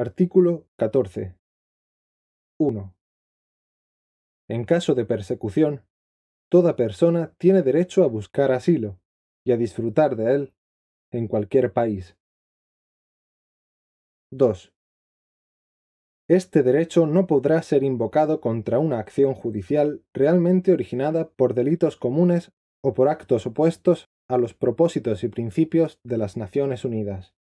Artículo 14. 1. En caso de persecución, toda persona tiene derecho a buscar asilo y a disfrutar de él en cualquier país. 2. Este derecho no podrá ser invocado contra una acción judicial realmente originada por delitos comunes o por actos opuestos a los propósitos y principios de las Naciones Unidas.